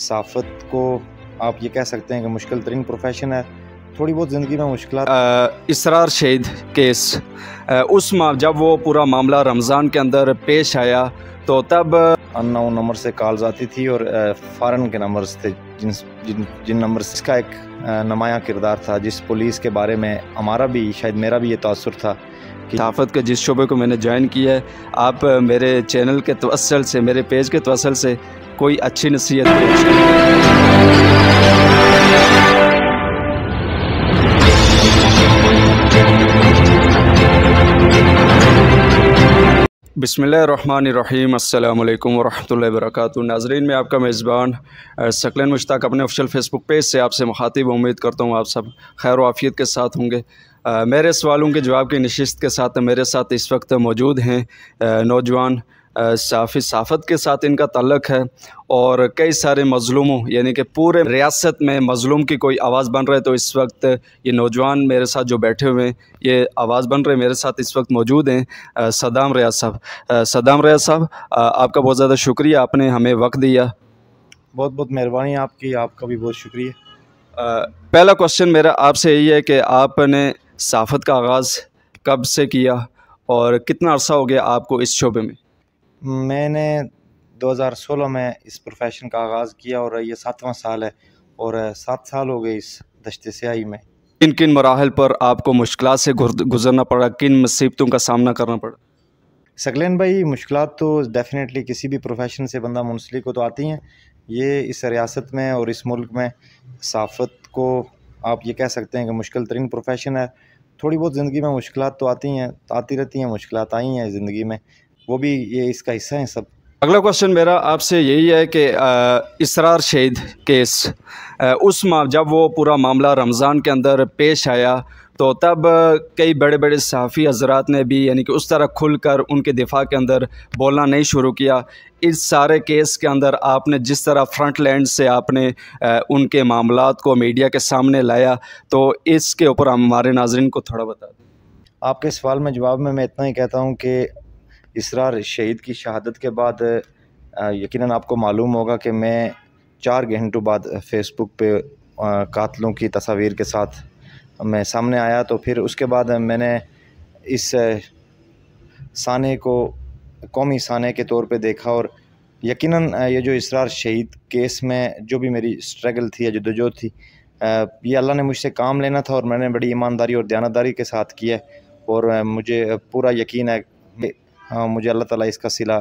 साफत को आप ये कह सकते हैं कि मुश्किल तरीन प्रोफेशन है थोड़ी बहुत ज़िंदगी में मुश्किल इसरार शहीद केस आ, उस जब वो पूरा मामला रमज़ान के अंदर पेश आया तो तब अननाउन नंबर से कॉल्स आती थी और फ़ारन के नंबर्स थे जिन जिन जिन नंबर इसका एक नुमाया किरदार था जिस पुलिस के बारे में हमारा भी शायद मेरा भी ये तासर था कि सहाफत के जिस शोबे को मैंने ज्वाइन किया है आप मेरे चैनल के तवसल से मेरे पेज के तवसल से कोई अच्छी नसीहत बसमीम् अल्लाम वरहमल वर्क नाजरीन में आपका मेज़बान सकलन मुश्ताक अपने ऑफिशल फ़ेसबुक पेज से आपसे मुखातिब उम्मीद करता हूँ आप सब खैर वाफ़ियत के साथ होंगे मेरे सवालों के जवाब की नशस्त के साथ मेरे साथ इस वक्त मौजूद हैं नौजवान साफ़ी साफत के साथ इनका तल्लक है और कई सारे मज़लूमों यानी कि पूरे रियासत में मज़लूम की कोई आवाज़ बन रहा है तो इस वक्त ये नौजवान मेरे साथ जो बैठे हुए हैं ये आवाज़ बन रहे मेरे साथ इस वक्त मौजूद हैं सदाम रियाज साहब सदाम रियाज साहब आपका बहुत ज़्यादा शुक्रिया आपने हमें वक्त दिया बहुत बहुत मेहरबानी आपकी आपका भी बहुत शुक्रिया पहला क्वेश्चन मेरा आपसे यही है कि आपने साफत का आगाज़ कब से किया और कितना अरसा हो गया आपको इस शोबे में मैंने 2016 में इस प्रोफेशन का आगाज़ किया और ये सातवां साल है और सात साल हो गए इस दशत सियाई में किन किन मराहल पर आपको मुश्किल से गुजरना पड़ा किन मुसीबतों का सामना करना पड़ा सकलैन भाई मुश्किल तो डेफिनेटली किसी भी प्रोफेशन से बंदा मुंसलिक हो तो आती हैं ये इस रियासत में और इस मुल्क में सहाफ़त को आप ये कह सकते हैं कि मुश्किल तरीन प्रोफेशन है थोड़ी बहुत ज़िंदगी में मुश्किल तो आती हैं आती रहती हैं मुश्किल आई हैं ज़िंदगी में वो भी ये इसका हिस्सा है सब अगला क्वेश्चन मेरा आपसे यही है कि इसरार शहीद केस उस माम जब वो पूरा मामला रमज़ान के अंदर पेश आया तो तब कई बड़े बड़े सहाफ़ी हजरात ने भी यानी कि उस तरह खुल कर उनके दिफा के अंदर बोलना नहीं शुरू किया इस सारे केस के अंदर आपने जिस तरह फ्रंट लैंड से आपने उनके मामला को मीडिया के सामने लाया तो इसके ऊपर हमारे नाजरन को थोड़ा बता दें आपके सवाल में जवाब में मैं इतना ही कहता हूँ कि इसरार शहीद की शहादत के बाद यकीनन आपको मालूम होगा कि मैं चार घंटों बाद फेसबुक पे कातलों की तस्वीर के साथ मैं सामने आया तो फिर उसके बाद मैंने इस साने को कौमी साने के तौर पे देखा और यकीनन ये जो इसरार शहीद केस में जो भी मेरी स्ट्रगल थी या जदोजहद थी ये अल्लाह ने मुझसे काम लेना था और मैंने बड़ी ईमानदारी और दयानदारी के साथ किया और मुझे पूरा यकीन है हाँ मुझे अल्लाह ताला इसका सिला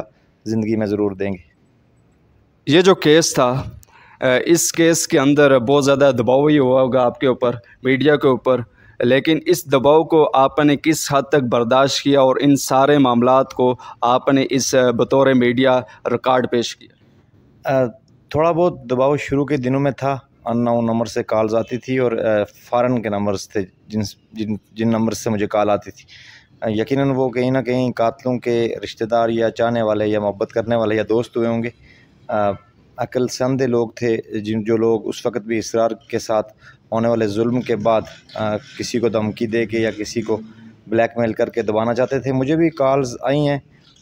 ज़िंदगी में ज़रूर देंगे ये जो केस था इस केस के अंदर बहुत ज़्यादा दबाव ही हुआ होगा आपके ऊपर मीडिया के ऊपर लेकिन इस दबाव को आपने किस हद तक बर्दाश्त किया और इन सारे मामला को आपने इस बतौर मीडिया रिकॉर्ड पेश किया थोड़ा बहुत दबाव शुरू के दिनों में था उन नंबर से कॉल्स आती थी और फ़ारन के नंबर्स थे जिन जिन जिन नंबर से मुझे कॉल आती थी यकीनन वो कहीं ना कहीं कातलों के रिश्तेदार या चाहने वाले या मोहब्बत करने वाले या दोस्त हुए होंगे अकलसंद लोग थे जिन जो लोग उस वक़्त भी इसरार के साथ होने वाले जुल्म के बाद आ, किसी को धमकी दे के या किसी को ब्लैक मेल करके दबाना चाहते थे मुझे भी कॉल्स आई हैं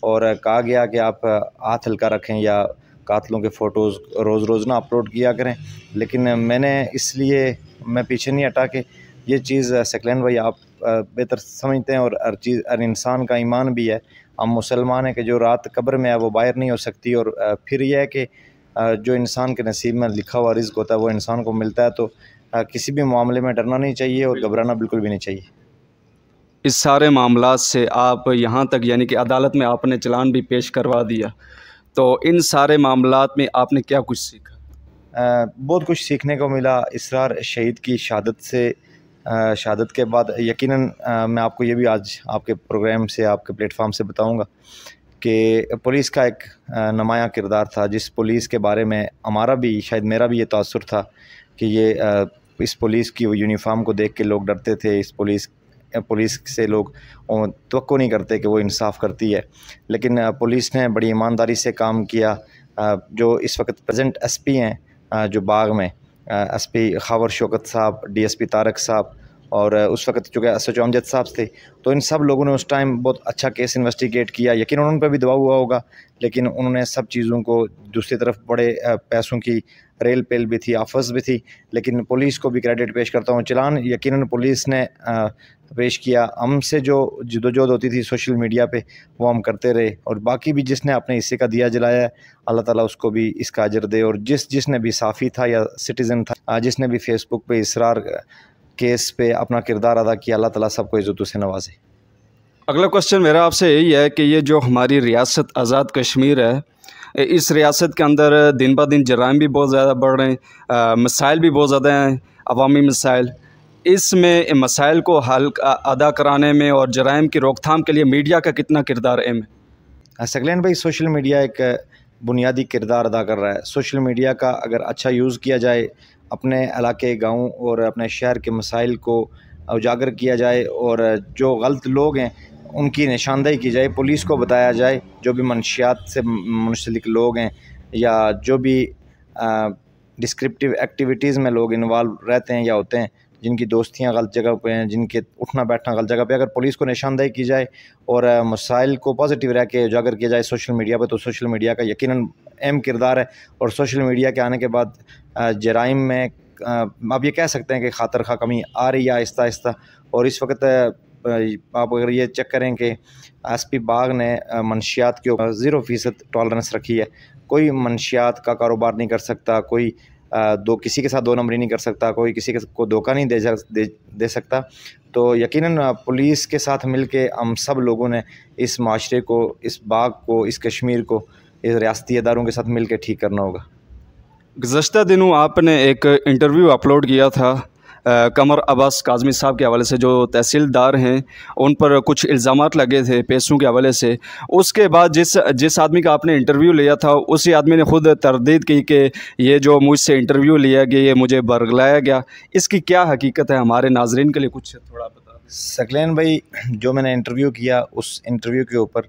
और कहा गया कि आप हाथ हल्का रखें या कातलों के फ़ोटोज़ रोज़ रोज़ ना अपलोड किया करें लेकिन मैंने इसलिए मैं पीछे नहीं हटा के ये चीज़ सकलैन भाई आप बेहतर समझते हैं और हर चीज़ हर इंसान का ईमान भी है हम मुसलमान हैं कि जो रात कब्र में है वो बाहर नहीं हो सकती और फिर यह है कि जो इंसान के नसीब में लिखा हुआ रिज्क होता है वो इंसान को मिलता है तो किसी भी मामले में डरना नहीं चाहिए और घबराना बिल्कुल भी नहीं चाहिए इस सारे मामला से आप यहाँ तक यानी कि अदालत में आपने चलान भी पेश करवा दिया तो इन सारे मामला में आपने क्या कुछ सीखा बहुत कुछ सीखने को मिला इसरार शहीद की शहादत से शहादत के बाद यकीनन मैं आपको ये भी आज आपके प्रोग्राम से आपके प्लेटफार्म से बताऊंगा कि पुलिस का एक नमाया किरदार था जिस पुलिस के बारे में हमारा भी शायद मेरा भी ये तासर था कि ये इस पुलिस की यूनिफाम को देख के लोग डरते थे इस पुलिस पुलिस से लोग तो नहीं करते कि वो इंसाफ करती है लेकिन पुलिस ने बड़ी ईमानदारी से काम किया जो इस वक्त प्रेजेंट एसपी हैं जो बाग में एसपी खावर शौकत साहब डीएसपी तारक साहब और उस वक्त चूँकि एस अमजद साहब थे तो इन सब लोगों ने उस टाइम बहुत अच्छा केस इन्वेस्टिगेट किया यकीन उन पर भी दबाव हुआ होगा लेकिन उन्होंने सब चीज़ों को दूसरी तरफ बड़े पैसों की रेल पेल भी थी आफस भी थी लेकिन पुलिस को भी क्रेडिट पेश करता हूँ चलान यकीन पुलिस ने पेश किया हम से जो जदोजहद होती थी सोशल मीडिया पे वो हम करते रहे और बाकी भी जिसने अपने हिस्से का दिया जलाया है अल्लाह ताला उसको भी इसका अजर दे और जिस जिसने भी साफ़ी था या सिटीज़न था जिसने भी फेसबुक पे इसरार केस पे अपना किरदार अदा किया अल्लाह ताला सबको इज़्ज़त से नवाजे अगला क्वेश्चन मेरा आपसे यही है कि ये जो हमारी रियासत आज़ाद कश्मीर है इस रियासत के अंदर दिन ब दिन जराइम भी बहुत ज़्यादा बढ़ रहे हैं मसाइल भी बहुत ज़्यादा हैं अवामी मसाइल इसमें मसाइल को हल अदा कराने में और जराइम की रोकथाम के लिए मीडिया का कितना किरदार अहम है सकलैन भाई सोशल मीडिया एक बुनियादी किरदार अदा कर रहा है सोशल मीडिया का अगर अच्छा यूज़ किया जाए अपने इलाके गांव और अपने शहर के मसाइल को उजागर किया जाए और जो गलत लोग हैं उनकी निशानदेही की जाए पुलिस को बताया जाए जो भी मनशियात से मुनसलिक लोग हैं या जो भी डिस्क्रिप्टिव एक्टिविटीज़ में लोग इन्वाल्व रहते हैं या होते हैं जिनकी दोस्तियाँ गलत जगह पर हैं जिनके उठना बैठना गलत जगह पर अगर पुलिस को निशानदेही की जाए और मसाइल को पॉजिटिव रह के उजागर किया जाए सोशल मीडिया पर तो सोशल मीडिया का यकीन अहम किरदार है और सोशल मीडिया के आने के बाद जराइम में आप ये कह सकते हैं कि खातर खा कमी आ रही है आहिस्ता आहिस्ता और इस वक्त आप अगर ये चेक करें कि एस पी बाग ने मनशियात के ऊपर ज़ीरो फ़ीसद टॉलरेंस रखी है कोई मनशियात का कारोबार नहीं कर सकता कोई दो किसी के साथ दो नंबरी नहीं कर सकता कोई किसी के को धोखा नहीं दे, दे दे सकता तो यकीनन पुलिस के साथ मिल के हम सब लोगों ने इस माशरे को इस बाग को इस कश्मीर को इस रियासती अदारों के साथ मिल के ठीक करना होगा गुज्त दिनों आपने एक इंटरव्यू अपलोड किया था कमर अब्बास काजमी साहब के हवाले से जो तहसीलदार हैं उन पर कुछ इल्ज़ाम लगे थे पैसों के हवाले से उसके बाद जिस जिस आदमी का आपने इंटरव्यू लिया था उसी आदमी ने ख़ुद तरदीद की कि ये जो मुझसे इंटरव्यू लिया गया ये मुझे बरगलाया गया इसकी क्या हकीकत है हमारे नाजरन के लिए कुछ थोड़ा बता सकलैन भाई जो मैंने इंटरव्यू किया उस इंटरव्यू के ऊपर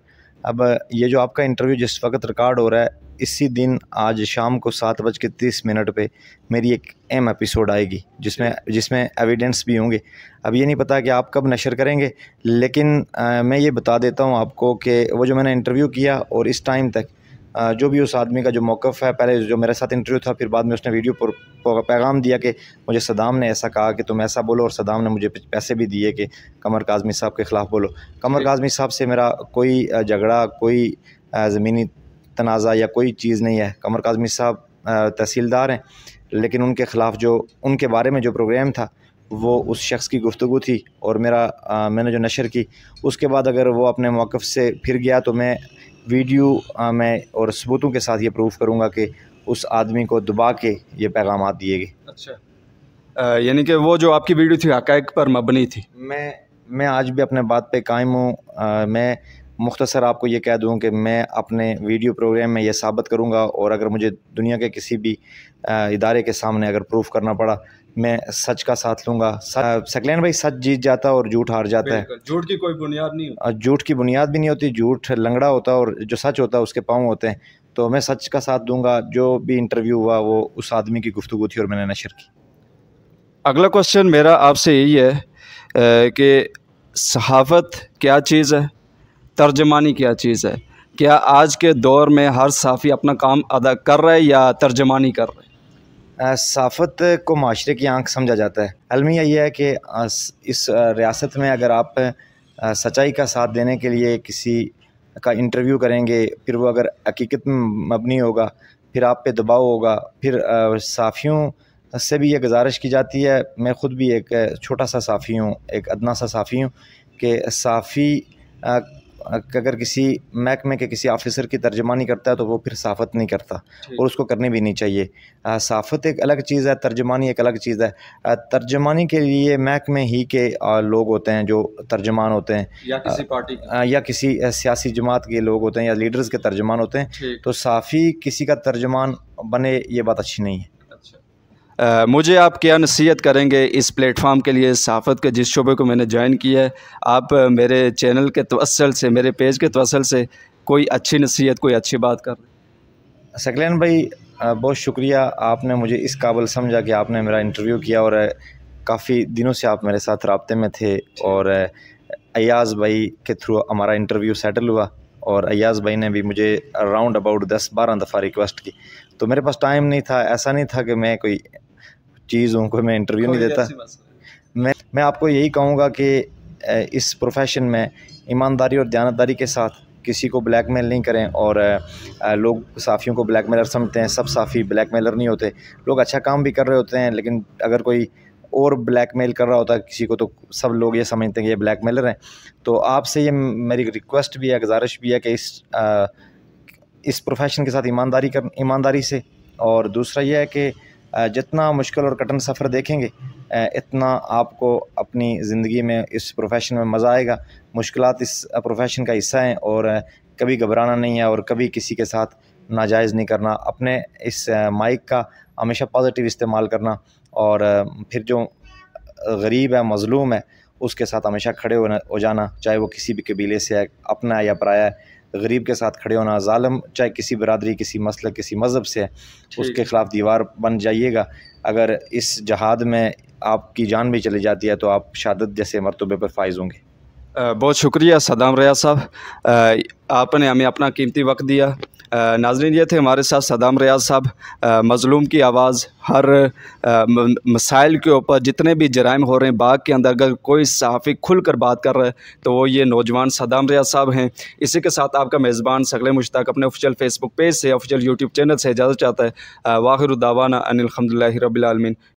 अब ये जो आपका इंटरव्यू जिस वक्त रिकॉर्ड हो रहा है इसी दिन आज शाम को सात बज के तीस मिनट पर मेरी एक एम एपिसोड आएगी जिसमें जिसमें एविडेंस भी होंगे अब ये नहीं पता कि आप कब नशर करेंगे लेकिन आ, मैं ये बता देता हूँ आपको कि वो जो मैंने इंटरव्यू किया और इस टाइम तक जो भी उस आदमी का जो मौक़ है पहले जो मेरे साथ इंटरव्यू था फिर बाद में उसने वीडियो पर पैगाम दिया कि मुझे सदाम ने ऐसा कहा कि तुम ऐसा बोलो और सदाम ने मुझे पैसे भी दिए कि कमर काजमी साहब के ख़िलाफ़ बोलो कमर काजमी साहब से मेरा कोई झगड़ा कोई ज़मीनी तनाज़ा या कोई चीज़ नहीं है कमर काजमी साहब तहसीलदार हैं लेकिन उनके ख़िलाफ़ जो उनके बारे में जो प्रोग्राम था वो उस शख्स की गुफ्तु थी और मेरा आ, मैंने जो नशर की उसके बाद अगर वो अपने मौक़ से फिर गया तो मैं वीडियो में और सबूतों के साथ ये प्रूफ करूँगा कि उस आदमी को दबा के ये पैगाम दिए गए अच्छा यानी कि वो जो आपकी वीडियो थी हक़ पर मबनी थी मैं मैं आज भी अपने बात पे कायम हूँ मैं मुख्तसर आपको ये कह दूँ कि मैं अपने वीडियो प्रोग्राम में यह साबित करूँगा और अगर मुझे दुनिया के किसी भी इदारे के सामने अगर प्रूफ करना पड़ा मैं सच का साथ लूंगा सकलैन भाई सच जीत जाता है और झूठ हार जाता है झूठ की कोई बुनियाद नहीं होती झूठ की बुनियाद भी नहीं होती झूठ लंगड़ा होता है और जो सच होता है उसके पाँव होते हैं तो मैं सच का साथ दूंगा जो भी इंटरव्यू हुआ वो उस आदमी की गुफ्तु थी और मैंने नशर की अगला क्वेश्चन मेरा आपसे यही है कि सहाफ़त क्या चीज़ है तर्जमानी क्या चीज़ है क्या आज के दौर में हर साफ़ी अपना काम अदा कर रहा है या तर्जमानी कर रहा है साफत को माशरे की आंख समझा जाता है अलमिया यह है कि इस रियासत में अगर आप सच्चाई का साथ देने के लिए किसी का इंटरव्यू करेंगे फिर वो अगर हकीकत में मबनी होगा फिर आप पे दबाव होगा फिर साफ़ियों से भी ये गुजारिश की जाती है मैं ख़ुद भी एक छोटा सा साफ़ी हूँ एक अदना सा साफ़ी हूँ कि साफ़ी अगर किसी महकमे के किसी ऑफिसर की तर्जमानी करता है तो वो फिर सहाफ़त नहीं करता और उसको करनी भी नहीं चाहिए साफत एक अलग चीज़ है तर्जमानी एक अलग चीज़ है तर्जमानी के लिए महकमे ही के लोग होते हैं जो तर्जमान होते हैं या किसी पार्टी या किसी सियासी जमात के लोग होते हैं या लीडर्स के तर्जमान होते हैं तो साफ़ी किसी का तर्जमान बने ये बात अच्छी नहीं है आ, मुझे आप क्या नसीहत करेंगे इस प्लेटफॉर्म के लिए सहाफ़त के जिस शोबे को मैंने ज्वाइन किया है आप मेरे चैनल के तवसल से मेरे पेज के तवसल से कोई अच्छी नसीहत कोई अच्छी बात कर सकलैन भाई बहुत शुक्रिया आपने मुझे इस काबल समझा कि आपने मेरा इंटरव्यू किया और काफ़ी दिनों से आप मेरे साथ रबते में थे और अयाज़ भाई के थ्रू हमारा इंटरव्यू सेटल हुआ और अयाज़ भाई ने भी मुझे राउंड अबाउट दस बारह दफ़ा रिक्वेस्ट की तो मेरे पास टाइम नहीं था ऐसा नहीं था कि मैं कोई चीज़ उनको मैं इंटरव्यू नहीं देता मैं मैं आपको यही कहूँगा कि इस प्रोफेशन में ईमानदारी और दयानतदारी के साथ किसी को ब्लैक मेल नहीं करें और लोग साफ़ियों को ब्लैक मेलर समझते हैं सब साफ़ी ब्लैक मेलर नहीं होते लोग अच्छा काम भी कर रहे होते हैं लेकिन अगर कोई और ब्लैक मेल कर रहा होता है किसी को तो सब लोग ये समझते हैं कि ये ब्लैक मेलर हैं तो आपसे ये मेरी रिक्वेस्ट भी है गुजारिश भी है कि इस आ, इस प्रोफेशन के साथ ईमानदारी कर ईमानदारी से और दूसरा यह है कि जितना मुश्किल और कठिन सफ़र देखेंगे इतना आपको अपनी ज़िंदगी में इस प्रोफेशन में मज़ा आएगा मुश्किल इस प्रोफेशन का हिस्सा हैं और कभी घबराना नहीं है और कभी किसी के साथ नाजायज़ नहीं करना अपने इस माइक का हमेशा पॉजिटिव इस्तेमाल करना और फिर जो गरीब है मज़लूम है उसके साथ हमेशा खड़े हो जाना चाहे वो किसी भी कबीले से है अपना है या पराया है गरीब के साथ खड़े होना ालम चाहे किसी बरदरी किसी मसल किसी मज़हब से है उसके ख़िलाफ़ दीवार बन जाइएगा अगर इस जहाद में आपकी जान भी चली जाती है तो आप शहादत जैसे मरतबे पर फायज़ होंगे बहुत शुक्रिया सदाम रिया साहब आपने हमें अपना कीमती वक्त दिया नाजरीन ये थे हमारे साथ सदाम रियाज साहब मज़लूम की आवाज़ हर मसाइल के ऊपर जितने भी जराइम हो रहे हैं बाग के अंदर अगर कोई सहाफ़ी खुल कर बात कर रहा है तो वो ये नौजवान सदाम रियाज साहब हैं इसी के साथ आपका मेज़बान सगले मुश्ताक अपने ऑफिशियल फेसबुक पेज से ऑफिशियल यूट्यूब चैनल से इजाज़त चाहता है वाहिर दावाना अनिलहमदिल्ला रबालमीन